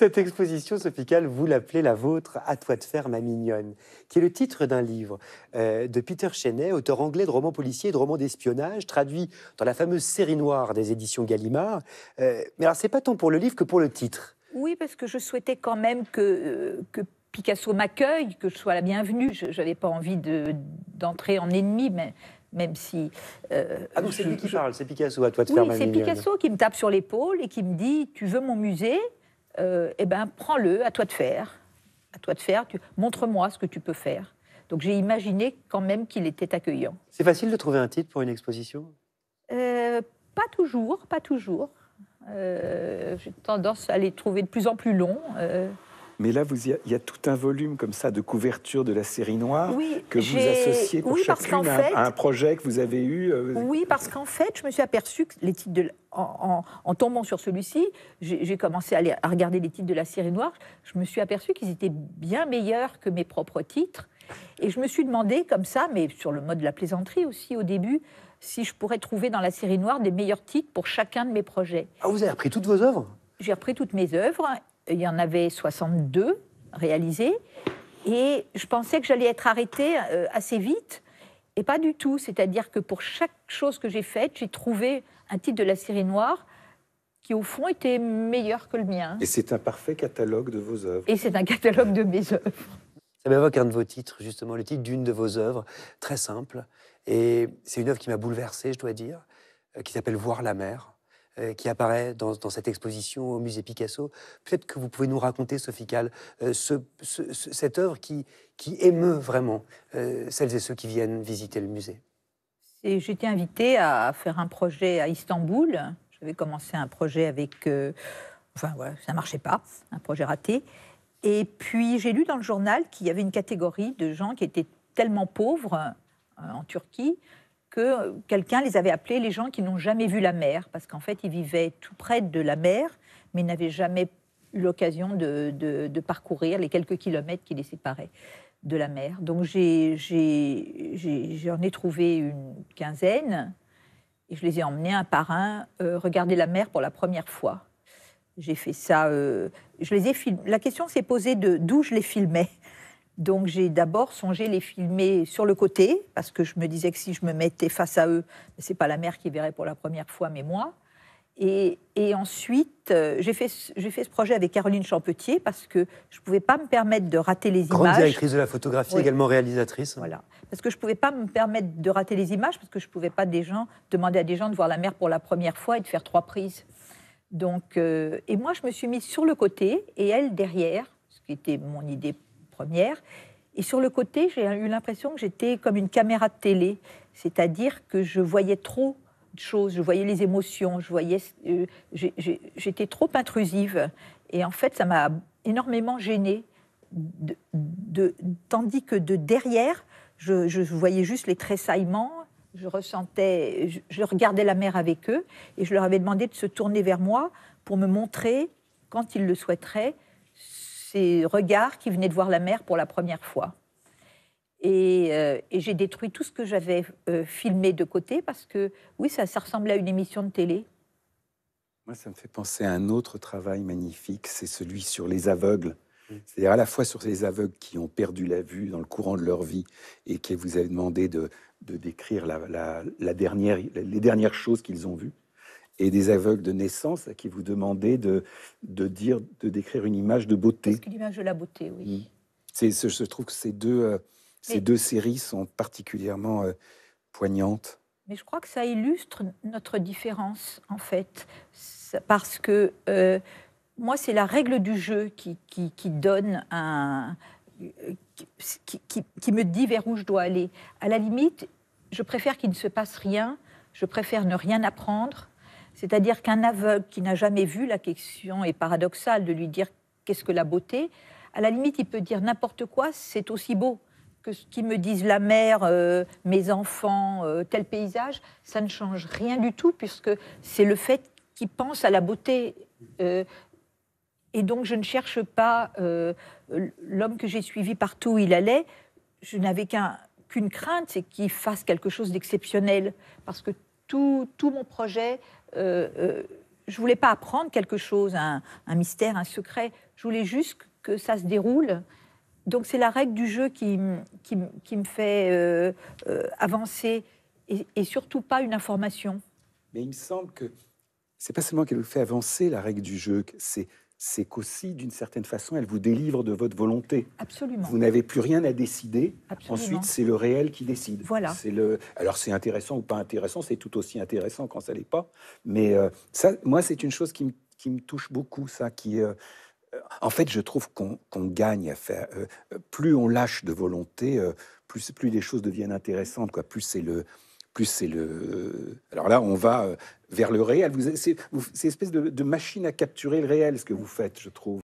Cette exposition, sophicale vous l'appelez la vôtre, À toi de faire ma mignonne, qui est le titre d'un livre euh, de Peter Chenet, auteur anglais de romans policiers et de romans d'espionnage, traduit dans la fameuse série noire des éditions Gallimard. Euh, mais alors, c'est pas tant pour le livre que pour le titre. Oui, parce que je souhaitais quand même que, euh, Picasso m'accueille, que je sois la bienvenue. Je n'avais pas envie d'entrer en ennemi, mais même si... ah non, c'est lui qui parle, c'est Picasso, à toi de faire ma Oui, c'est Picasso qui me tape sur l'épaule et qui me dit, tu veux mon musée euh, eh ben, prends-le, à toi de faire. À toi de faire, montre-moi ce que tu peux faire. Donc j'ai imaginé quand même qu'il était accueillant. C'est facile de trouver un titre pour une exposition euh, Pas toujours, pas toujours. Euh, j'ai tendance à les trouver de plus en plus longs. Mais là, il y, a tout un volume comme ça de couverture de la série noire que vous associez pour oui, chacune à, un projet que vous avez eu. Euh, oui, parce qu'en fait, je me suis aperçue que les titres de, en, tombant sur celui-ci, j'ai commencé à, aller, regarder les titres de la série noire. Je me suis aperçue qu'ils étaient bien meilleurs que mes propres titres. Et je me suis demandé, comme ça, mais sur le mode de la plaisanterie aussi au début, si je pourrais trouver dans la série noire des meilleurs titres pour chacun de mes projets. Ah, vous avez repris toutes vos œuvres j'ai repris toutes mes œuvres il y en avait 62 réalisés. Et je pensais que j'allais être arrêtée euh, assez vite. Et pas du tout. C'est-à-dire que pour chaque chose que j'ai faite, j'ai trouvé un titre de la série noire qui, au fond, était meilleur que le mien. Et c'est un parfait catalogue de vos œuvres. Et c'est un catalogue de mes œuvres. Ça m'évoque un de vos titres, justement, le titre d'une de vos œuvres, très simple. Et c'est une œuvre qui m'a bouleversé, je dois dire, euh, qui s'appelle Voir la mer. Euh, qui apparaît dans, cette exposition au musée Picasso. Peut-être que vous pouvez nous raconter, Sophie euh, cette œuvre qui, qui émeut vraiment euh, celles et ceux qui viennent visiter le musée. J'étais invitée à faire un projet à Istanbul. J'avais commencé un projet avec... enfin voilà, ça ne marchait pas, un projet raté. Et puis j'ai lu dans le journal qu'il y avait une catégorie de gens qui étaient tellement pauvres en Turquie que quelqu'un les avait appelés les gens qui n'ont jamais vu la mer, parce qu'en fait, ils vivaient tout près de la mer, mais n'avaient jamais eu l'occasion de, parcourir les quelques kilomètres qui les séparaient de la mer. Donc j'en ai, trouvé une quinzaine, et je les ai emmenés un par un euh, regarder la mer pour la première fois. J'ai fait ça. Euh, je les ai La question s'est posée de d'où je les filmais. Donc j'ai d'abord songé les filmer sur le côté, parce que je me disais que si je me mettais face à eux, c'est pas la mère qui verrait pour la première fois, mais moi. Et, et ensuite, euh, j'ai fait, fait, ce projet avec Caroline Champetier, parce que je ne pouvais pas me permettre de rater les images. Grande directrice de la photographie, également réalisatrice. Voilà. Parce que je ne pouvais pas me permettre de rater les images, parce que je ne pouvais pas des gens, demander à des gens de voir la mère pour la première fois et de faire trois prises. Donc, euh, et moi, je me suis mise sur le côté et elle derrière, ce qui était mon idée et sur le côté, j'ai eu l'impression que j'étais comme une caméra de télé, c'est-à-dire que je voyais trop de choses, je voyais les émotions, je voyais, euh, j'étais trop intrusive. Et en fait, ça m'a énormément gênée. De, tandis que de derrière, je, voyais juste les tressaillements, je ressentais, je, regardais la mer avec eux et je leur avais demandé de se tourner vers moi pour me montrer, quand ils le souhaiteraient, ces regards qui venaient de voir la mer pour la première fois. Et, euh, j'ai détruit tout ce que j'avais euh, filmé de côté parce que, oui, ça, ça ressemblait à une émission de télé. Moi, ça me fait penser à un autre travail magnifique, c'est celui sur les aveugles. C'est-à-dire à la fois sur ces aveugles qui ont perdu la vue dans le courant de leur vie et qui vous avez demandé de, décrire la, la dernière, les dernières choses qu'ils ont vues et des aveugles de naissance à qui vous demandez de, de, dire, de décrire une image de beauté. Parce que l'image de la beauté, oui. Mm. C'est, je trouve que ces deux, euh, ces deux séries sont particulièrement euh, poignantes. Mais je crois que ça illustre notre différence, en fait, parce que euh, moi, c'est la règle du jeu qui, qui, donne un... Qui, qui, qui me dit vers où je dois aller. À la limite, je préfère qu'il ne se passe rien, je préfère ne rien apprendre, c'est-à-dire qu'un aveugle qui n'a jamais vu, la question est paradoxale de lui dire qu'est-ce que la beauté. À la limite, il peut dire n'importe quoi, c'est aussi beau que ce qu'ils me disent la mère euh, mes enfants, euh, tel paysage. Ça ne change rien du tout puisque c'est le fait qu'il pense à la beauté. Euh, et donc, je ne cherche pas l'homme que j'ai suivi partout où il allait. Je n'avais qu'une crainte, c'est qu'il fasse quelque chose d'exceptionnel. Parce que tout, mon projet. Euh, euh, je voulais pas apprendre quelque chose, un, mystère, un secret. Je voulais juste que ça se déroule. Donc c'est la règle du jeu qui, me fait euh, euh, avancer et, surtout pas une information. Mais il me semble que c'est pas seulement qu'elle vous fait avancer la règle du jeu, c'est c'est qu'aussi, d'une certaine façon, elle vous délivre de votre volonté. Absolument. Vous n'avez plus rien à décider. Ensuite, c'est le réel qui décide. Voilà. C'est le... Alors, c'est intéressant ou pas intéressant, c'est tout aussi intéressant quand ça l'est pas. Mais euh, ça, moi, c'est une chose qui me, touche beaucoup, ça, qui... Euh, euh, en fait, je trouve qu'on gagne à faire. plus on lâche de volonté, plus, plus les choses deviennent intéressantes. Quoi. Plus c'est le, plus c'est le. Alors là, on va vers le réel. Vous, c'est, une espèce de, de, machine à capturer le réel, ce que vous faites, je trouve.